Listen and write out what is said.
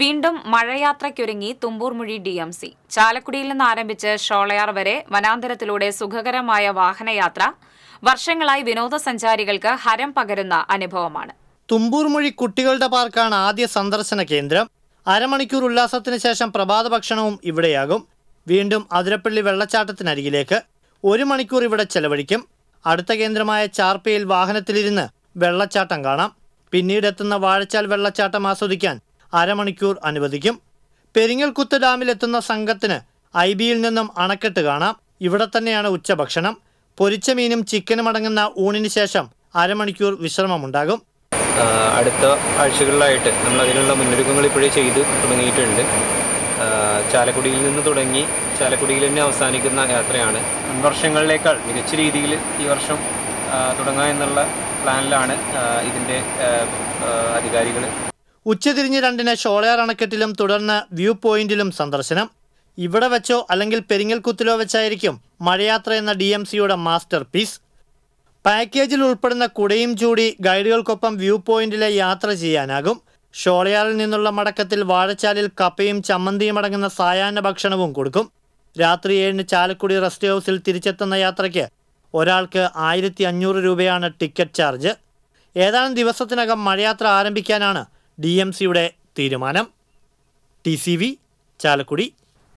വീണ്ടും മഴയാത്രയ്ക്കൊരുങ്ങി Thumboormuzhi D M C ചാലക്കുടിയിൽ നിന്ന് ആരംഭിച്ച് ഷോളയാർ വരെ വനാന്തരത്തിലൂടെ സുഖകരമായ വാഹനയാത്ര വർഷങ്ങളായി വിനോദസഞ്ചാരികൾക്ക് ഹരം പകരുന്ന അനുഭവമാണ് തുമ്പൂർമുഴി കുട്ടികളുടെ പാർക്കാണ് ആദ്യ സന്ദർശന കേന്ദ്രം അരമണിക്കൂർ ഉല്ലാസത്തിന് ശേഷം പ്രഭാത ഭക്ഷണവും ഇവിടെയാകും വീണ്ടും അതിരപ്പള്ളി വെള്ളച്ചാട്ടത്തിനരികിലേക്ക് ഒരു മണിക്കൂർ ഇവിടെ ചെലവഴിക്കും അടുത്ത കേന്ദ്രമായ ചാർപ്പയിൽ വാഹനത്തിലിരുന്ന് വെള്ളച്ചാട്ടം കാണാം പിന്നീട് എത്തുന്ന വാഴച്ചാൽ വെള്ളച്ചാട്ടം ആസ്വദിക്കാൻ അരമണിക്കൂർ അനുവദിക്കും പെരിങ്ങൽകുത്ത് ഡാമിലെത്തുന്ന സംഘത്തിന് ഐ ബിയിൽ നിന്നും അണക്കെട്ട് കാണാം ഇവിടെ തന്നെയാണ് ഉച്ചഭക്ഷണം പൊരിച്ച മീനും ചിക്കനും അടങ്ങുന്ന ഊണിന് ശേഷം അരമണിക്കൂർ വിശ്രമമുണ്ടാകും അടുത്ത ആഴ്ചകളിലായിട്ട് നമ്മൾ അതിനുള്ള മുന്നൊരുക്കങ്ങൾ ഇപ്പോഴേ ചെയ്ത് തുടങ്ങിയിട്ടുണ്ട് ചാലക്കുടിയിൽ നിന്ന് തുടങ്ങി ചാലക്കുടിയിൽ തന്നെ അവസാനിക്കുന്ന യാത്രയാണ് വർഷങ്ങളിലേക്കാൾ മികച്ച രീതിയിൽ ഈ വർഷം തുടങ്ങുക എന്നുള്ള പ്ലാനിലാണ് ഇതിൻ്റെ അധികാരികൾ ഉച്ചതിരിഞ്ഞ് രണ്ടിന് ഷോളയാർ അണക്കെട്ടിലും തുടർന്ന് വ്യൂ പോയിന്റിലും സന്ദർശനം ഇവിടെ വെച്ചോ അല്ലെങ്കിൽ പെരിങ്ങൽക്കുത്തിലോ വെച്ചായിരിക്കും മഴയാത്ര എന്ന ഡി എം സിയുടെ മാസ്റ്റർ പീസ് പാക്കേജിൽ ഉൾപ്പെടുന്ന കുടയും ചൂടി ഗൈഡുകൾക്കൊപ്പം വ്യൂ പോയിന്റിലെ യാത്ര ചെയ്യാനാകും ഷോളയാറിൽ നിന്നുള്ള മടക്കത്തിൽ വാഴച്ചാലിൽ കപ്പയും ചമ്മന്തിയും അടങ്ങുന്ന സായാഹ്ന ഭക്ഷണവും കൊടുക്കും രാത്രി ഏഴിന് ചാലക്കുടി റെസ്റ്റ് ഹൗസിൽ തിരിച്ചെത്തുന്ന യാത്രയ്ക്ക് ഒരാൾക്ക് ആയിരത്തി അഞ്ഞൂറ് രൂപയാണ് ടിക്കറ്റ് ചാർജ് ഏതാനും ദിവസത്തിനകം മഴയാത്ര ആരംഭിക്കാനാണ് ഡി എം സിയുടെ തീരുമാനം ടി സി വി ചാലക്കുടി